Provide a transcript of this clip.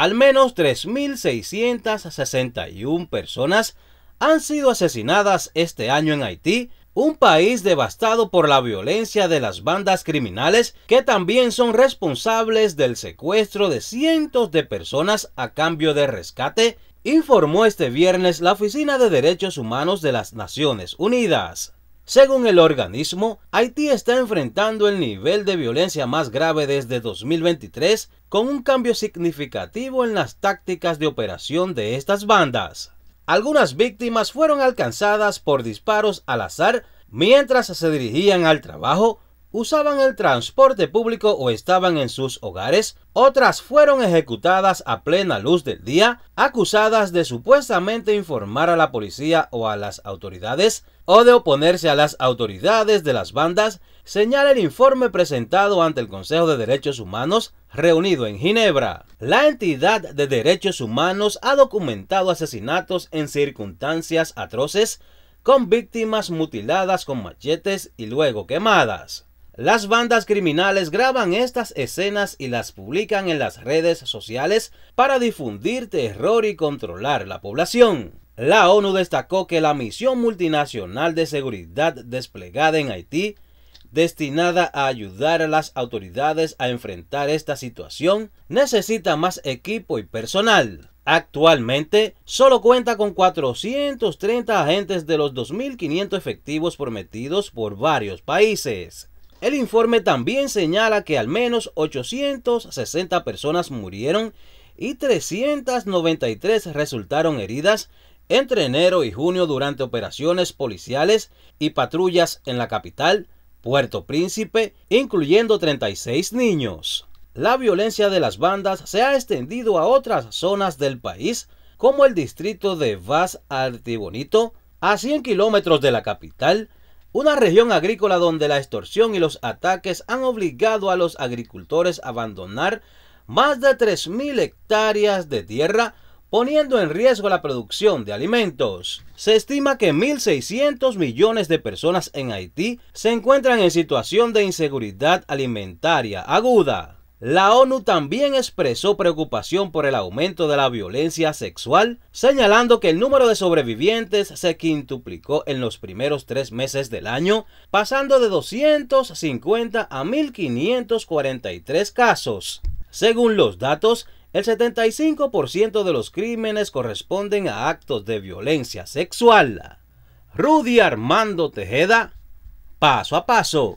al menos 3.661 personas han sido asesinadas este año en Haití, un país devastado por la violencia de las bandas criminales que también son responsables del secuestro de cientos de personas a cambio de rescate, informó este viernes la Oficina de Derechos Humanos de las Naciones Unidas. Según el organismo, Haití está enfrentando el nivel de violencia más grave desde 2023, con un cambio significativo en las tácticas de operación de estas bandas. Algunas víctimas fueron alcanzadas por disparos al azar mientras se dirigían al trabajo usaban el transporte público o estaban en sus hogares, otras fueron ejecutadas a plena luz del día, acusadas de supuestamente informar a la policía o a las autoridades, o de oponerse a las autoridades de las bandas, señala el informe presentado ante el Consejo de Derechos Humanos reunido en Ginebra. La entidad de derechos humanos ha documentado asesinatos en circunstancias atroces, con víctimas mutiladas con machetes y luego quemadas. Las bandas criminales graban estas escenas y las publican en las redes sociales para difundir terror y controlar la población. La ONU destacó que la misión multinacional de seguridad desplegada en Haití, destinada a ayudar a las autoridades a enfrentar esta situación, necesita más equipo y personal. Actualmente, solo cuenta con 430 agentes de los 2.500 efectivos prometidos por varios países. El informe también señala que al menos 860 personas murieron y 393 resultaron heridas entre enero y junio durante operaciones policiales y patrullas en la capital, Puerto Príncipe, incluyendo 36 niños. La violencia de las bandas se ha extendido a otras zonas del país, como el distrito de Vaz Artibonito, a 100 kilómetros de la capital, una región agrícola donde la extorsión y los ataques han obligado a los agricultores a abandonar más de 3.000 hectáreas de tierra, poniendo en riesgo la producción de alimentos. Se estima que 1.600 millones de personas en Haití se encuentran en situación de inseguridad alimentaria aguda. La ONU también expresó preocupación por el aumento de la violencia sexual, señalando que el número de sobrevivientes se quintuplicó en los primeros tres meses del año, pasando de 250 a 1.543 casos. Según los datos, el 75% de los crímenes corresponden a actos de violencia sexual. Rudy Armando Tejeda, paso a paso.